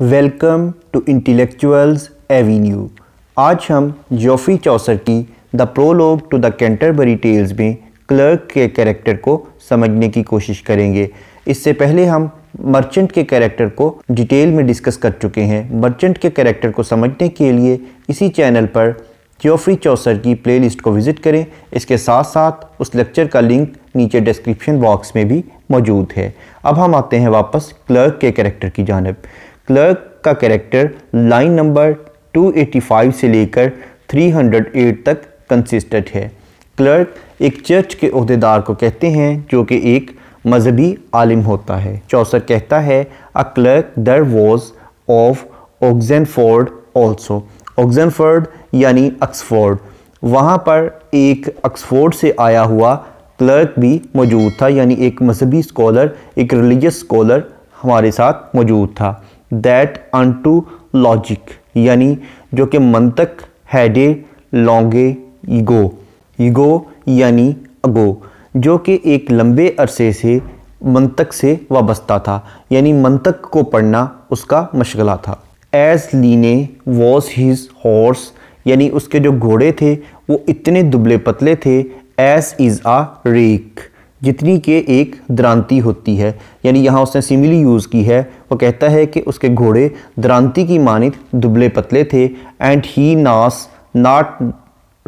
welcome to intellectuals Avenue आज हम Geoffrey Chaucer की the prologue to the Canterbury tales में क्लर्क के कैरेक्टर को समझने की कोशिश करेंगे इससे पहले हम मर्चेंट के कैरेक्टर को डिटेल में डिस्कस कर चुके हैं मर्चेंट के कैरेक्टर को समझने के लिए इसी चैनल पर जोफ्री चौसर की प्लेलिस्ट को विज़िट करें इसके साथ साथ उस लेक्चर का लिंक नीचे डिस्क्रिप्शन बॉक्स में भी मौजूद है अब हम आते हैं वापस क्लर्क के कैरेक्टर की जानब क्लर्क का कैरेक्टर लाइन नंबर 285 से लेकर 308 तक कंसिस्टेंट है क्लर्क एक चर्च के अहदेदार को कहते हैं जो कि एक मजहबी आलिम होता है चौसर कहता है a clerk there was of Oxenford also Oxenford यानी ऑक्सफोर्ड वहाँ पर एक ऑक्सफोर्ड से आया हुआ क्लर्क भी मौजूद था यानी एक मजहबी स्कॉलर एक रिलीजियस स्कॉलर हमारे साथ मौजूद था दैट अनटू लॉजिक यानी जो कि मंतक हैडे ए लॉन्गे ईगो ईगो यानी अगो जो कि एक लंबे अरसे से मंतक से वाबस्ता था यानी मंतक को पढ़ना उसका मशगला था as lean was his horse यानी उसके जो घोड़े थे वो इतने दुबले पतले थे एस इज़ आ रेक जितनी के एक द्रांति होती है यानी यहाँ उसने सिमिली यूज़ की है वो कहता है कि उसके घोड़े द्रांति की मानित दुबले पतले थे एंड ही नास नाट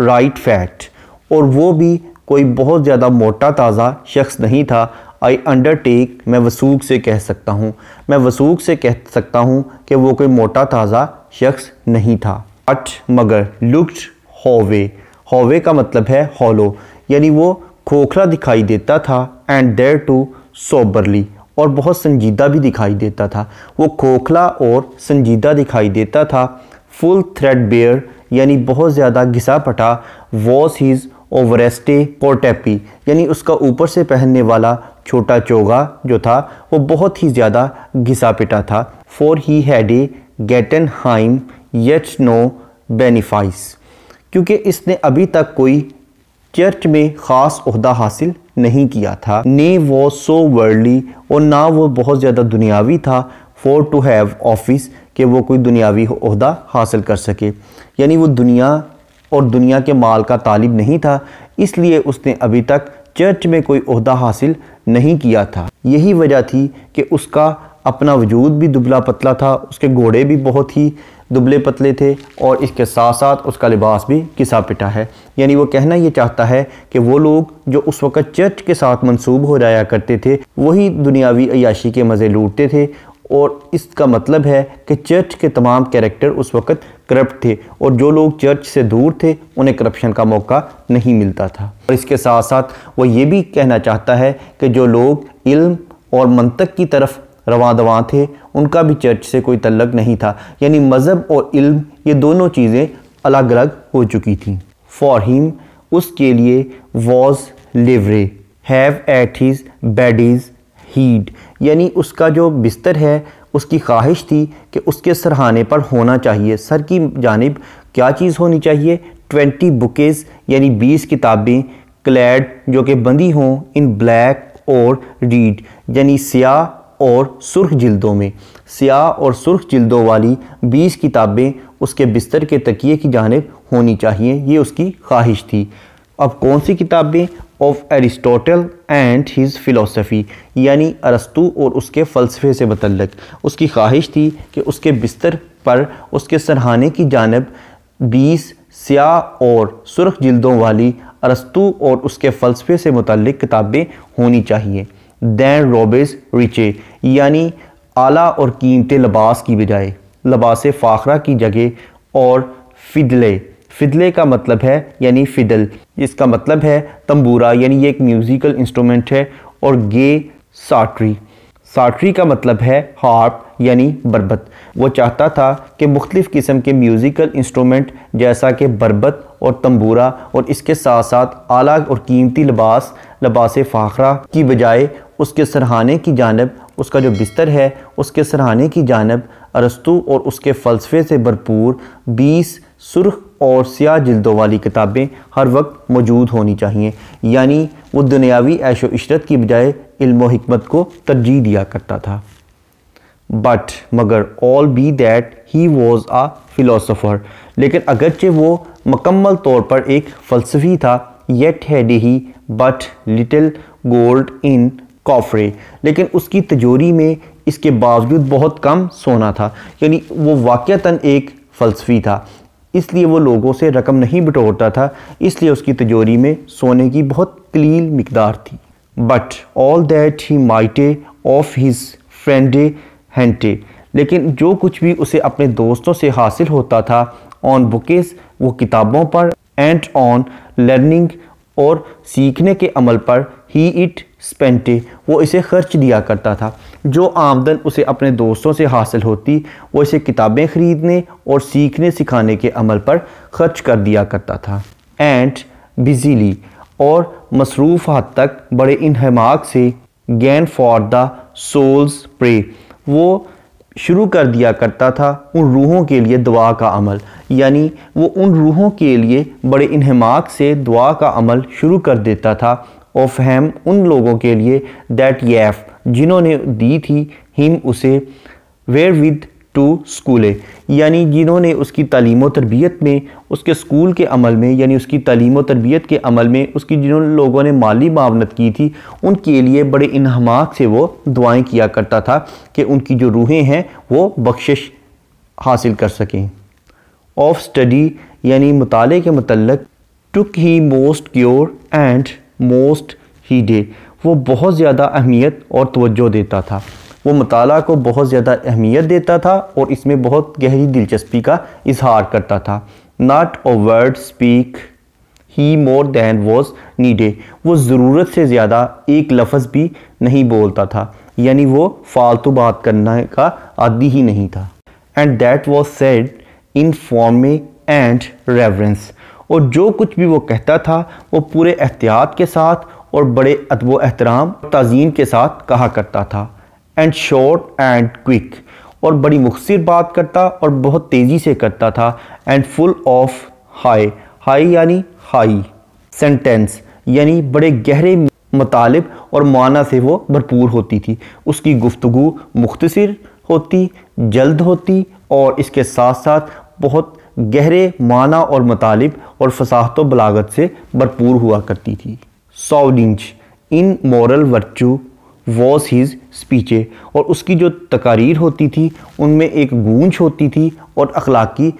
राइट फैट और वो भी कोई बहुत ज़्यादा मोटा ताज़ा शख्स नहीं था आई अंडरटेक मैं वसूख से कह सकता हूँ मैं वसूख से कह सकता हूँ कि वो कोई मोटा ताज़ा शख्स नहीं था अट मगर लुक्ड होवे होवे का मतलब है हॉलो यानी वो खोखला दिखाई देता था एंड देर टू सोबरली और बहुत संजीदा भी दिखाई देता था वो खोखला और संजीदा दिखाई देता था फुल थ्रेड बेयर यानी बहुत ज़्यादा घिसा पटा वॉस हीज़ ओवरेस्टे पोटेपी यानी उसका ऊपर से पहनने वाला छोटा चोगा जो था वो बहुत ही ज़्यादा घिसा पिटा था for he had a gotten him yet no benefice क्योंकि इसने अभी तक कोई चर्च में ख़ास उहदा हासिल नहीं किया था ने वो सो वर्डली और ना वो बहुत ज़्यादा दुनियावी था फॉर टू हैव ऑफिस कि वो कोई दुनियावी उहदा हासिल कर सके यानी वो दुनिया और दुनिया के माल का तालिब नहीं था इसलिए उसने अभी तक चर्च में कोई अहदा हासिल नहीं किया था यही वजह थी कि उसका अपना वजूद भी दुबला पतला था उसके घोड़े भी बहुत ही दुबले पतले थे और इसके साथ साथ उसका लिबास भी किसा पिटा है यानी वो कहना ये चाहता है कि वो लोग जो उस वक़्त चर्च के साथ मंसूब हो जाया करते थे वही दुनियावी अयाशी के मज़े लूटते थे और इसका मतलब है कि चर्च के तमाम कैरेक्टर उस वक़्त करप्ट थे और जो लोग चर्च से दूर थे उन्हें करप्शन का मौका नहीं मिलता था और इसके साथ साथ वो ये भी कहना चाहता है कि जो लोग इल्म और मंतक की तरफ रवा दवा थे उनका भी चर्च से कोई तल्लक नहीं था यानी मज़हब और इल्म ये दोनों चीज़ें अलग अलग हो चुकी थी फॉर हिम उसके लिए was liever have at his bed is head यानी उसका जो बिस्तर है उसकी ख्वाहिश थी कि उसके सरहाने पर होना चाहिए सर की जानब क्या चीज़ होनी चाहिए ट्वेंटी बुकेज़ यानी बीस किताबें क्लैड जो कि बंदी हों इन ब्लैक और रीड यानी स्याह और सुर्ख जिल्दों में सियाह और सुर्ख जिल्दों वाली बीस किताबें उसके बिस्तर के तकिए की जानब होनी चाहिए ये उसकी ख्वाहिश थी अब कौन सी किताबें of Aristotle and his philosophy यानी अरस्तु और उसके फ़लसफ़े से मतलब उसकी ख्वाहिश थी कि उसके बिस्तर पर उसके सरहाने की जानब बीस स्याह और सुर्ख जिल्दों वाली अरस्तु और उसके फ़लसफ़े से मतलब किताबें होनी चाहिए दैन रोबिस रिचे यानी आला और कीमतें लबास की बजाय लबास फ़ाखरा की जगह और फिदले फिदले का मतलब है यानी फिदल इसका मतलब है तंबूरा यानी ये एक म्यूज़िकल इंस्ट्रूमेंट है और गे साटरी साटरी का मतलब है हार्प यानी बरबत वो चाहता था कि मुख्तफ़ किस्म के म्यूज़िकल इंस्ट्रूमेंट जैसा कि बरबत और तंबूरा और इसके साथ साथ आला और कीमती लबास लबास फ़ाखरा की बजाय उसके सरहाने की जानब उसका जो बिस्तर है उसके सरहाने की जानब अरस्तु और उसके फ़लसफ़े से भरपूर बीस सुर्ख और स्याह जल्दों वाली किताबें हर वक्त मौजूद होनी चाहिए यानी वो दुनियावी ऐशो इशरत की बजाय इल्म को तरजीह दिया करता था बट मगर all be that he was a philosopher लेकिन अगरचे वो मकम्मल तौर पर एक फ़लसफ़ी था yet had he but little gold in coffer लेकिन उसकी तिजोरी में इसके बावजूद बहुत कम सोना था यानी वो वाक़ता एक फ़लसफ़ी था इसलिए वो लोगों से रकम नहीं बटोरता था इसलिए उसकी तिजोरी में सोने की बहुत कलील मकदार थी but all that he might of his friends hent लेकिन जो कुछ भी उसे अपने दोस्तों से हासिल होता था ऑन बुकेस वो किताबों पर एंड ऑन लर्निंग और सीखने के अमल पर ही इट स्पेंटे वो इसे खर्च दिया करता था जो आमदन उसे अपने दोस्तों से हासिल होती वो इसे किताबें ख़रीदने और सीखने सिखाने के अमल पर खर्च कर दिया करता था एंड बिजीली और मसरूफ़ हद तक बड़े इनहमाक से gan for the souls pray वो शुरू कर दिया करता था उन रूहों के लिए दुआ का अमल यानी वो उन रूहों के लिए बड़े इनहमाक से दुआ का अमल शुरू कर देता था ऑफ हेम उन लोगों के लिए दैट येफ जिन्होंने दी थी हिम उसे वेयर विद टू स्कूले यानी जिन्होंने उसकी तलीम तरबियत में उसके स्कूल के अमल में यानी उसकी तलीम तरबियत के अमल में उसकी जिन लोगों ने माली मावनत की थी उनके लिए बड़े इनहमाक से वो दुआएँ किया करता था कि उनकी जो रूहें हैं वो बख्शिश हासिल कर सकें ऑफ स्टडी यानी मुताले के मतलब took he most cure and most heed वो बहुत ज़्यादा अहमियत और तवज्जो देता था वो मताल को बहुत ज़्यादा अहमियत देता था और इसमें बहुत गहरी दिलचस्पी का इजहार करता था not o word speak he more than was need वो ज़रूरत से ज़्यादा एक लफ्ज़ भी नहीं बोलता था यानी वो फालतू बात करने का आदि ही नहीं था and that was said in form and reverence और जो कुछ भी वो कहता था वो पूरे एहतियात के साथ और बड़े अदब एहतराम तज़ीन के साथ कहा करता था एंड शॉर्ट एंड क्विक और बड़ी मुखसर बात करता और बहुत तेज़ी से करता था and full of high high यानी हाई सेंटेंस यानी बड़े गहरे मतलब और माना से वो भरपूर होती थी उसकी गुफ्तु मुख्तर होती जल्द होती और इसके साथ साथ बहुत गहरे माना और मतालब और फसाहत बलागत से भरपूर हुआ करती थी sounding in moral virtue was his speech और उसकी जो तकारीर होती थी उनमें एक गूंज होती थी और अखलाकी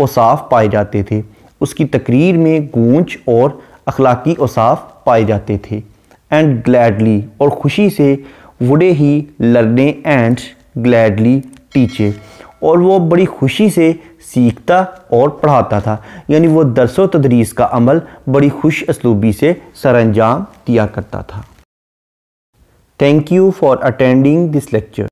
औसाफ पाए जाते थे उसकी तकरीर में गूंज और अखलाकी औसाफ पाए जाते थे एंड ग्लैडली और ख़ुशी से वुडे ही लर्ने एंड ग्लैडली टीचे और वो बड़ी खुशी से सीखता और पढ़ाता था यानी वो दरस व तदरीस का अमल बड़ी खुश असलूबी से सरंजाम दिया करता था thank you for attending this lecture